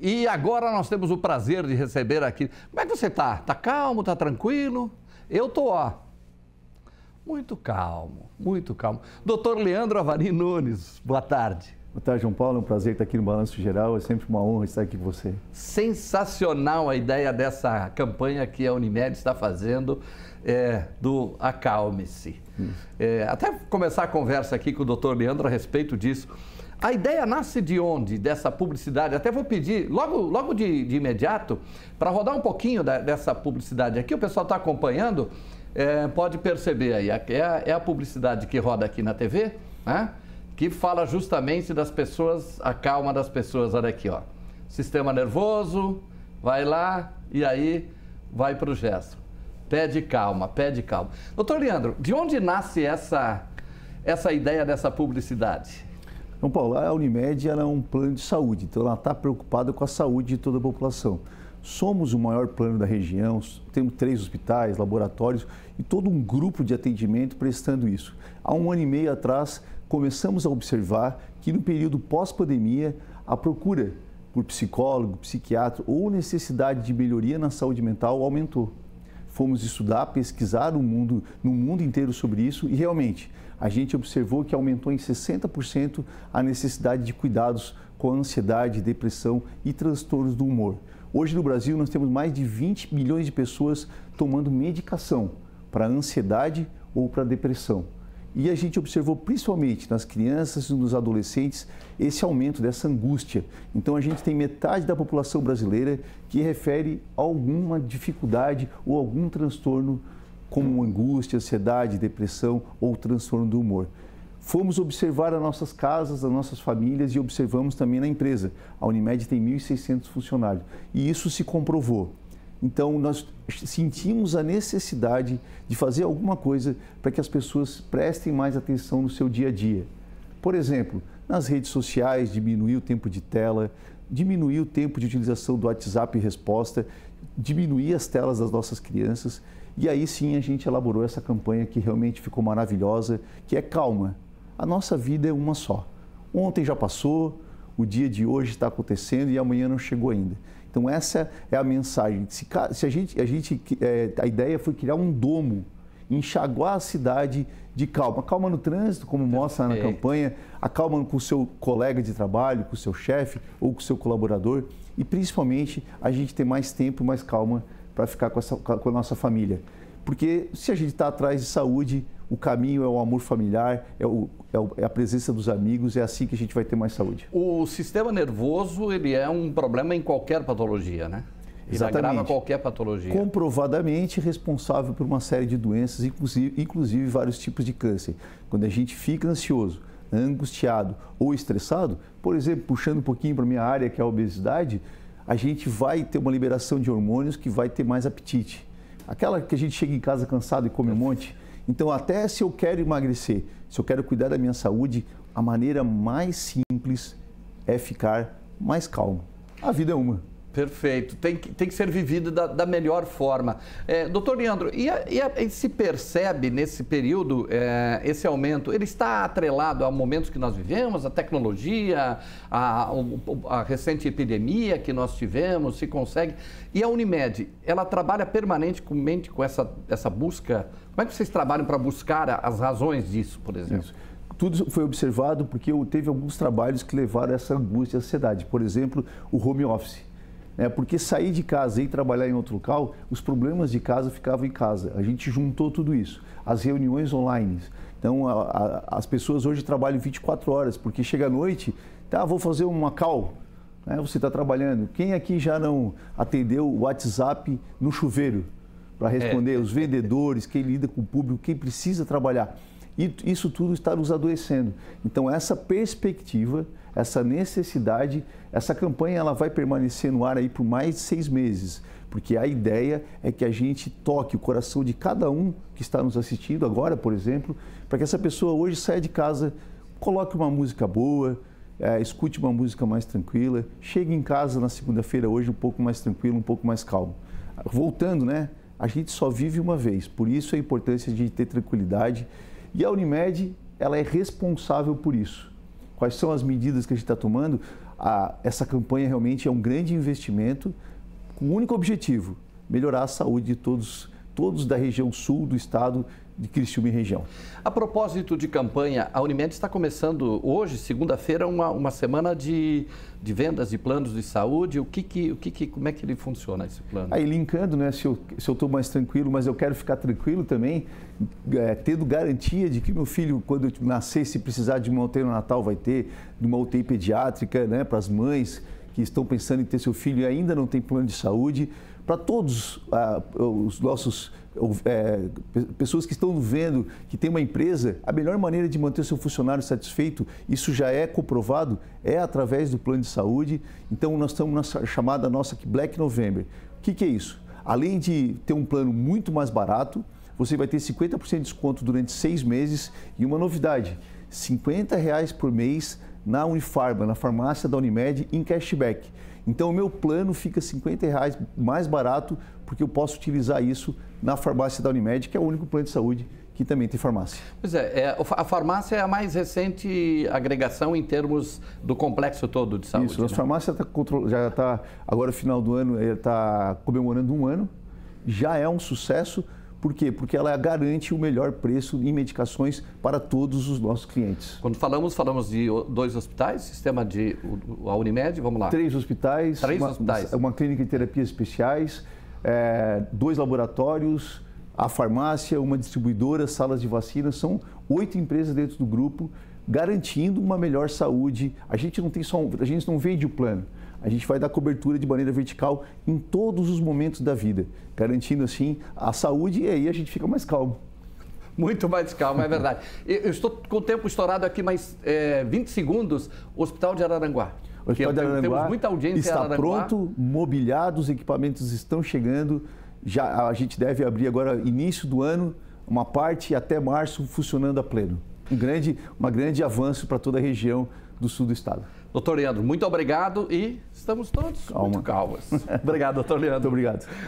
E agora nós temos o prazer de receber aqui. Como é que você tá? Tá calmo? Tá tranquilo? Eu tô, ó. Muito calmo, muito calmo. Doutor Leandro Avari Nunes, boa tarde. Boa tarde, João Paulo. É um prazer estar aqui no Balanço Geral. É sempre uma honra estar aqui com você. Sensacional a ideia dessa campanha que a Unimed está fazendo é, do Acalme-se. É, até começar a conversa aqui com o doutor Leandro a respeito disso. A ideia nasce de onde, dessa publicidade? Até vou pedir, logo, logo de, de imediato, para rodar um pouquinho da, dessa publicidade aqui. O pessoal está acompanhando, é, pode perceber aí. É, é a, é a publicidade que roda aqui na TV, né? que fala justamente das pessoas, a calma das pessoas. Olha aqui, ó. Sistema nervoso, vai lá e aí vai para o gesto. Pede calma, pede calma. Doutor Leandro, de onde nasce essa, essa ideia dessa publicidade? Então, Paulo, a Unimed é um plano de saúde, então ela está preocupada com a saúde de toda a população. Somos o maior plano da região, temos três hospitais, laboratórios e todo um grupo de atendimento prestando isso. Há um ano e meio atrás, começamos a observar que no período pós-pandemia, a procura por psicólogo, psiquiatra ou necessidade de melhoria na saúde mental aumentou fomos estudar, pesquisar o mundo, no mundo inteiro sobre isso e realmente a gente observou que aumentou em 60% a necessidade de cuidados com ansiedade, depressão e transtornos do humor. Hoje no Brasil nós temos mais de 20 milhões de pessoas tomando medicação para ansiedade ou para depressão. E a gente observou principalmente nas crianças e nos adolescentes esse aumento dessa angústia. Então a gente tem metade da população brasileira que refere alguma dificuldade ou algum transtorno como angústia, ansiedade, depressão ou transtorno do humor. Fomos observar as nossas casas, as nossas famílias e observamos também na empresa. A Unimed tem 1.600 funcionários e isso se comprovou. Então, nós sentimos a necessidade de fazer alguma coisa para que as pessoas prestem mais atenção no seu dia a dia. Por exemplo, nas redes sociais, diminuir o tempo de tela, diminuir o tempo de utilização do WhatsApp e resposta, diminuir as telas das nossas crianças. E aí sim a gente elaborou essa campanha que realmente ficou maravilhosa, que é calma. A nossa vida é uma só. Ontem já passou, o dia de hoje está acontecendo e amanhã não chegou ainda. Então essa é a mensagem. Se, se a gente, a, gente é, a ideia foi criar um domo, enxaguar a cidade de calma, calma no trânsito, como mostra na campanha, a calma com o seu colega de trabalho, com o seu chefe ou com o seu colaborador e principalmente a gente ter mais tempo, mais calma para ficar com, essa, com a nossa família. Porque se a gente está atrás de saúde, o caminho é o amor familiar, é, é, o, é, a presença dos amigos, é assim que a gente vai ter mais saúde. O sistema nervoso, ele é um problema em qualquer patologia, né? Exatamente. Exatamente. agrava qualquer patologia. Comprovadamente responsável por uma série de doenças, inclusive, inclusive vários tipos de câncer. Quando a gente fica ansioso, angustiado ou estressado, por exemplo, puxando um pouquinho para a minha área, que é a obesidade, a gente vai ter uma liberação de hormônios que vai ter mais apetite Aquela que a gente chega em casa cansado e come um monte. Então, até se eu quero emagrecer, se eu quero cuidar da minha saúde, a maneira mais simples é ficar mais calmo. A vida é uma. Perfeito. Tem que, tem que ser vivido da, da melhor forma. É, doutor Leandro, e, a, e, a, e, se percebe nesse período é, esse aumento? Ele está atrelado a momentos que nós vivemos, a tecnologia, a, a, recente epidemia que nós tivemos, se consegue. E a Unimed, ela trabalha permanentemente com essa, essa busca? Como é que vocês trabalham para buscar as razões disso, por exemplo? Isso tudo foi observado porque teve alguns trabalhos que levaram a essa angústia e ansiedade. Por exemplo, o home office né? Porque sair de casa e ir trabalhar em outro local, os problemas de casa ficavam em casa. A gente juntou tudo isso. As reuniões online. Então, a, a, as pessoas hoje trabalham 24 horas, porque chega à noite, tá, vou fazer uma call. Né? Você está trabalhando. Quem aqui já não atendeu o WhatsApp no chuveiro? Para é. responder, é. os vendedores, quem lida com o público, quem precisa trabalhar. E isso tudo está nos adoecendo. Então, essa perspectiva, essa necessidade, essa campanha ela vai permanecer no ar aí por mais de seis meses, porque a ideia é que a gente toque o coração de cada um que está nos assistindo agora, por exemplo, para que essa pessoa hoje saia de casa, coloque uma música boa, é, escute uma música mais tranquila, chegue em casa na segunda-feira hoje um pouco mais tranquilo, um pouco mais calmo. Voltando, né? A gente só vive uma vez, por isso a importância de ter tranquilidade e a Unimed, ela é responsável por isso. Quais são as medidas que a gente está tomando? A, essa campanha realmente é um grande investimento com o único objetivo, melhorar a saúde de todos os todos da região sul do estado de Criciúma e região. A propósito de campanha, a Unimed está começando hoje, segunda-feira, uma, uma semana de, de vendas de planos de saúde. O que que, o que que, como é que ele funciona esse plano? Aí linkando, né? Se eu estou mais tranquilo, mas eu quero ficar tranquilo também, é, tendo garantia de que meu filho, quando eu nascer, se precisar de uma UTI no Natal, vai ter, de uma UTI pediátrica, né? Para as mães que estão pensando em ter seu filho e ainda não tem plano de saúde, para todos ah, os nossos é, pessoas que estão vendo que tem uma empresa, a melhor maneira de manter seu funcionário satisfeito, isso já é comprovado, é através do plano de saúde. Então nós estamos na chamada nossa aqui Black November. O que, que é isso? Além de ter um plano muito mais barato, você vai ter 50% de desconto durante seis meses e uma novidade: 50 reais por mês na Unifarma, na farmácia da Unimed, em cashback. Então, o meu plano fica 50 reais mais barato, porque eu posso utilizar isso na farmácia da Unimed, que é o único plano de saúde que também tem farmácia. Pois é, é, a farmácia é a mais recente agregação em termos do complexo todo de saúde. Isso, né? a farmácia tá, já está, agora no final do ano, está eh, comemorando um ano, já é um sucesso, por quê? Porque ela garante o melhor preço em medicações para todos os nossos clientes. Quando falamos, falamos de dois hospitais, sistema de a Unimed, vamos lá. Três hospitais, Três uma, hospitais. uma clínica de terapias especiais, é, dois laboratórios, a farmácia, uma distribuidora, salas de vacinas, são oito empresas dentro do grupo garantindo uma melhor saúde. A gente não tem só, a gente não vende o plano. A gente vai dar cobertura de maneira vertical em todos os momentos da vida, garantindo assim a saúde e aí a gente fica mais calmo. Muito mais calmo, é verdade. Eu estou com o tempo estourado aqui, mas é, 20 segundos. Hospital de Araranguá. Hospital de é Araranguá temos muita audiência está Araranguá. pronto, mobiliado, os equipamentos estão chegando. Já a gente deve abrir agora início do ano uma parte até março funcionando a pleno. Um grande, um grande avanço para toda a região do sul do estado. Doutor Leandro, muito obrigado e estamos todos Calma. muito calmos. obrigado, doutor Leandro. Muito obrigado.